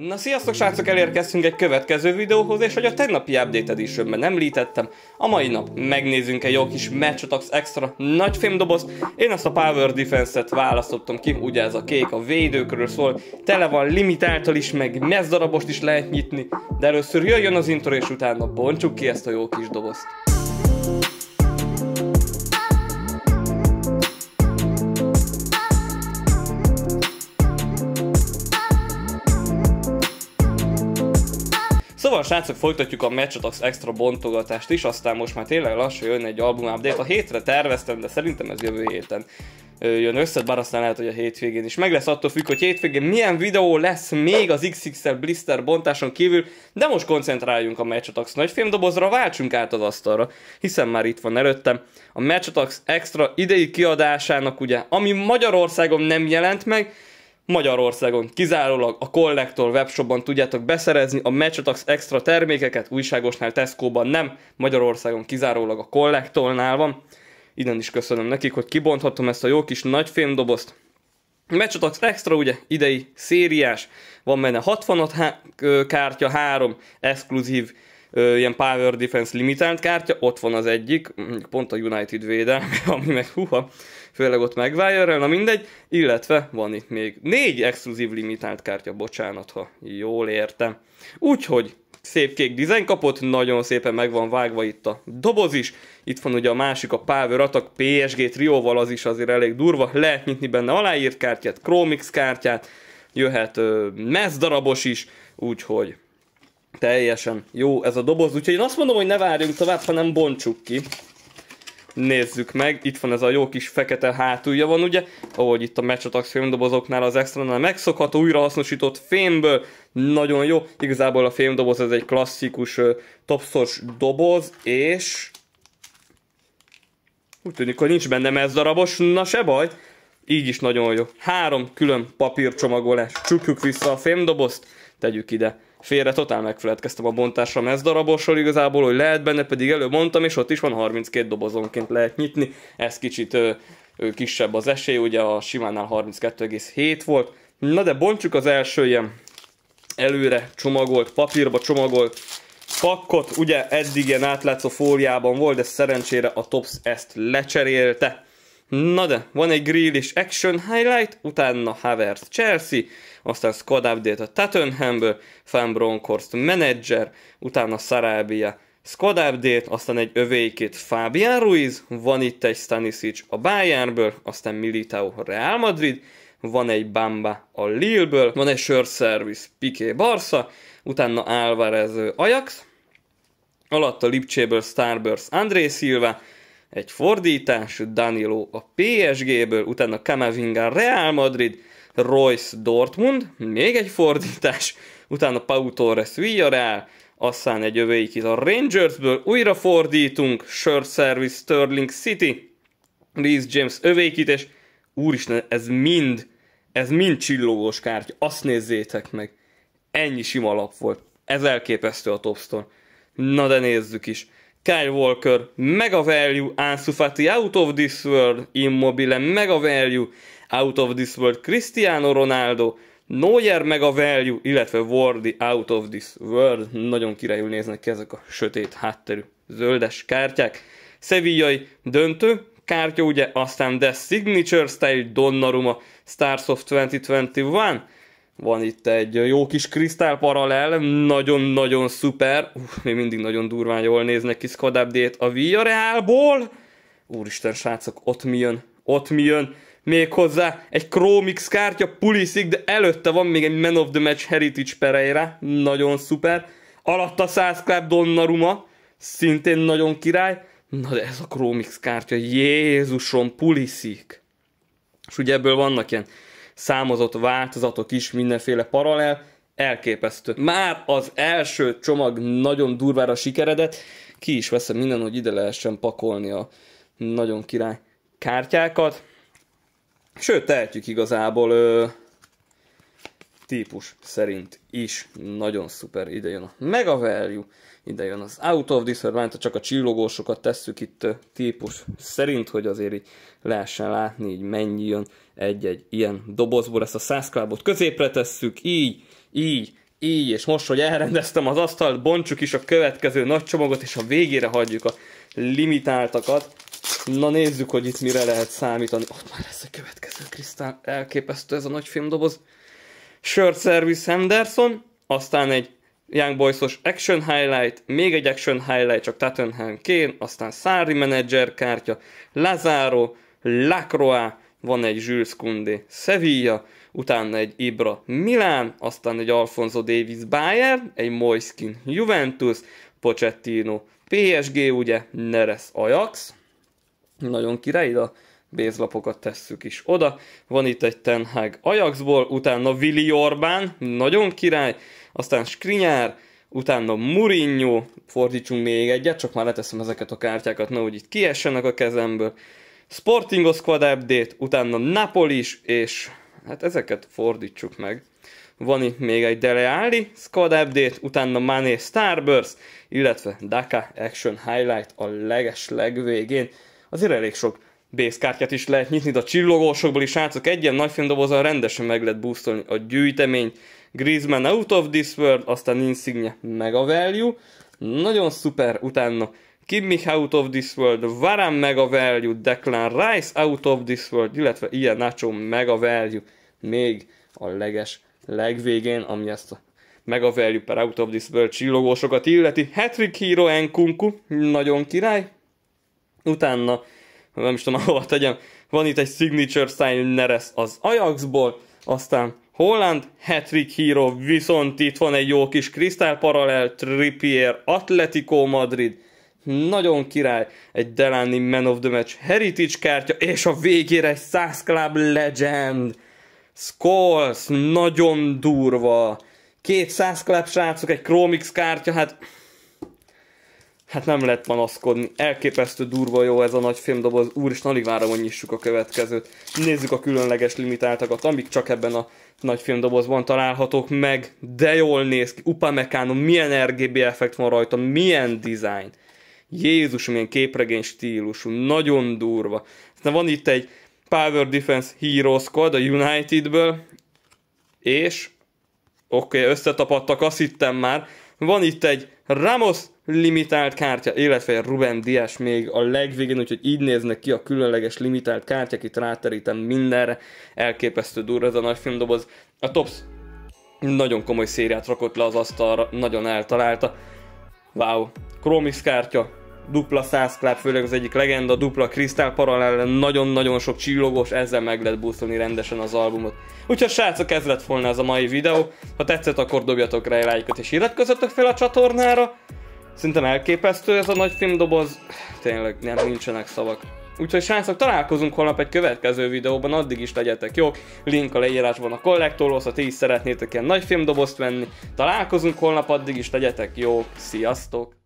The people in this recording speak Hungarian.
Na sziasztok srácok, elérkeztünk egy következő videóhoz, és hogy a tegnapi update editionben nem említettem, a mai nap megnézünk egy jó kis Match Extra nagy fémdoboz. Én azt a Power Defense-et választottam ki, ugye ez a kék a védőkről szól, tele van limitáltal is, meg mezdarabost is lehet nyitni, de először jöjjön az intro, és utána bontsuk ki ezt a jó kis dobozt. Szóval srácok, folytatjuk a Matchatox extra bontogatást is, aztán most már tényleg lassan jön egy album update. A hétre terveztem, de szerintem ez jövő héten jön össze, bár aztán lehet, hogy a hétvégén is meg lesz, attól függ, hogy hétvégén milyen videó lesz még az XXL Blister bontáson kívül, de most koncentráljunk a Matchatox nagy filmdobozra, váltsunk át az asztalra, hiszen már itt van előttem a Matchatox extra idei kiadásának ugye, ami Magyarországon nem jelent meg, Magyarországon kizárólag a Collector webshopban tudjátok beszerezni a Matchatax extra termékeket, újságosnál, Tesco-ban nem, Magyarországon kizárólag a Collectornál van. Innen is köszönöm nekik, hogy kibonthatom ezt a jó kis nagy fémdobozt. Matchatax extra ugye idei szériás, van benne 65 kártya, 3 exkluzív ilyen Power Defense limitált kártya, ott van az egyik, pont a United védelme, ami meg huha, főleg ott megvárja, na mindegy, illetve van itt még négy exkluzív limitált kártya, bocsánat, ha jól értem. Úgyhogy szép kék dizájn kapott, nagyon szépen meg van vágva itt a doboz is, itt van ugye a másik, a Power Attack PSG trióval, az is azért elég durva, lehet nyitni benne aláírt kártyát, Chromix kártyát, jöhet ö, mez darabos is, úgyhogy teljesen jó ez a doboz, úgyhogy én azt mondom, hogy ne várjunk tovább, hanem bontsuk ki nézzük meg. Itt van ez a jó kis fekete hátulja van, ugye? Ahogy itt a Matchatax fémdobozoknál az extránál megszokható, újrahasznosított fémből. Nagyon jó. Igazából a fémdoboz ez egy klasszikus topszors doboz, és... Úgy tűnik, hogy nincs benne ez darabos, na se baj. Így is nagyon jó. Három külön papírcsomagolás. Csukjuk vissza a fémdobozt, tegyük ide félre totál megfeledkeztem a bontásra mert ez darabosról igazából, hogy lehet benne, pedig előbb mondtam, és ott is van 32 dobozonként lehet nyitni, ez kicsit ö, ö, kisebb az esély, ugye a simánál 32,7 volt. Na de bontsuk az első ilyen előre csomagolt, papírba csomagolt pakkot, ugye eddig ilyen átlátszó fóliában volt, de szerencsére a Tops ezt lecserélte. Na de, van egy grill action highlight, utána Havertz Chelsea, aztán squad update a Tottenhamből, Fan Bronkhorst manager, utána Sarabia squad update, aztán egy övékét Fabian Ruiz, van itt egy Stanisic a Bayernből, aztán Militao Real Madrid, van egy Bamba a Lille-ből, van egy service Piqué Barca, utána Álvarez Ajax, alatt a Lipcséből Starburst André Silva, egy fordítás, Danilo a PSG-ből, utána Kamavinga Real Madrid, Royce Dortmund, még egy fordítás, utána Pau Torres Villarreal, aztán egy övéik itt a Rangersből, újra fordítunk, Shirt Service Sterling City, Reese James és úristen, ez mind, ez mind csillogós kártya, azt nézzétek meg. Ennyi sima lap volt. Ez elképesztő a topstone Na de nézzük is. Kyle Walker, mega value, Ansu Fati, out of this world, Immobile, mega value, out of this world, Cristiano Ronaldo, Neuer mega value, illetve Wardy out of this world. Nagyon királyul néznek ki ezek a sötét hátterű zöldes kártyák. Sevillai döntő, kártya ugye, aztán de Signature Style Donnarumma, Stars of 2021, van itt egy jó kis kristál paralel, nagyon-nagyon szuper. Uf, még mindig nagyon durván jól néznek ki squad update a Villarrealból. Úristen, srácok, ott mi jön? Ott mi jön? Még hozzá egy Chromix kártya Pulisic, de előtte van még egy Man of the Match Heritage Pereira. Nagyon szuper. Alatta 100 Club Donnarumma. Szintén nagyon király. Na de ez a Chromix kártya, Jézusom, Pulisic. És ugye ebből vannak ilyen számozott változatok is, mindenféle paralel, elképesztő. Már az első csomag nagyon durvára sikeredett, ki is veszem minden, hogy ide lehessen pakolni a nagyon király kártyákat. Sőt, tehetjük igazából, típus szerint is nagyon szuper. Ide jön a Mega Value, ide jön az Out of Disadvantage, csak a csillogósokat tesszük itt típus szerint, hogy azért így lehessen látni, így mennyi jön egy-egy ilyen dobozból. Ezt a 100 klábot középre tesszük, így, így, így, és most, hogy elrendeztem az asztalt, bontsuk is a következő nagy csomagot, és a végére hagyjuk a limitáltakat. Na nézzük, hogy itt mire lehet számítani. Ott már lesz a következő kristál. Elképesztő ez a nagy filmdoboz. Shirt Service Henderson, aztán egy Young Boys-os Action Highlight, még egy Action Highlight, csak Tottenham Kane, aztán Szári Manager kártya, Lazaro, Lacroix, van egy Jules Koundé Sevilla, utána egy Ibra Milán, aztán egy Alfonso Davis Bayern, egy Moiskin Juventus, Pochettino PSG, ugye, Neres Ajax, nagyon király a Bézlapokat tesszük is oda. Van itt egy Ten Hag Ajaxból, utána Willi Orbán, nagyon király, aztán Skriniar, utána Mourinho, fordítsunk még egyet, csak már leteszem ezeket a kártyákat, nehogy itt kiessenek a kezemből. Sportingo Squad Update, utána is, és hát ezeket fordítsuk meg. Van itt még egy Dele Alli Squad Update, utána Mané Starburst, illetve Daka Action Highlight a leges legvégén. Azért elég sok bészkártyát is lehet nyitni, de a csillogósokból is srácok egy ilyen nagy filmdobozal rendesen meg lehet boostolni a gyűjtemény. Griezmann out of this world, aztán Insigne meg a value. Nagyon szuper, utána Kimmich out of this world, Varane mega value, Declan Rice out of this world, illetve ilyen Nacho mega value, még a leges legvégén, ami ezt a mega value per out of this world csillogósokat illeti. Hattrick Hero Nkunku, nagyon király. Utána nem is tudom, ahova tegyem. Van itt egy signature sign Neres az Ajaxból, aztán Holland, Hattrick Hero, viszont itt van egy jó kis Crystal Parallel, Trippier, Atletico Madrid, nagyon király, egy Delaney Man of the Match Heritage kártya, és a végére egy 100 Club Legend. Skulls, nagyon durva. Két 100 Club srácok, egy Chromix kártya, hát hát nem lehet panaszkodni. Elképesztő durva jó ez a nagy filmdoboz, úr, is, alig várom, hogy nyissuk a következőt. Nézzük a különleges limitáltakat, amik csak ebben a nagy filmdobozban találhatók meg, de jól néz ki. Upamecano, milyen RGB effekt van rajta, milyen design. Jézus, milyen képregény stílusú, nagyon durva. Aztán van itt egy Power Defense Hero Squad a Unitedből, és oké, okay, összetapadtak, azt hittem már, van itt egy Ramos limitált kártya, illetve Ruben Dias még a legvégén, úgyhogy így néznek ki a különleges limitált kártyák, itt ráterítem mindenre, elképesztő durva ez a nagy filmdoboz. A Tops nagyon komoly szériát rakott le az asztalra, nagyon eltalálta. Wow, Chromis kártya, dupla kláb, főleg az egyik legenda, dupla kristál paralel, nagyon-nagyon sok csillogós, ezzel meg lehet buszolni rendesen az albumot. Úgyhogy srácok, ez lett volna ez a mai videó. Ha tetszett, akkor dobjatok rá egy lájkot és iratkozzatok fel a csatornára. Szerintem elképesztő ez a nagy filmdoboz. Tényleg nem, nincsenek szavak. Úgyhogy srácok, találkozunk holnap egy következő videóban, addig is legyetek jók, link a leírásban a kollektorhoz, ha ti is szeretnétek ilyen nagy filmdobozt venni. Találkozunk holnap, addig is legyetek jók, sziasztok!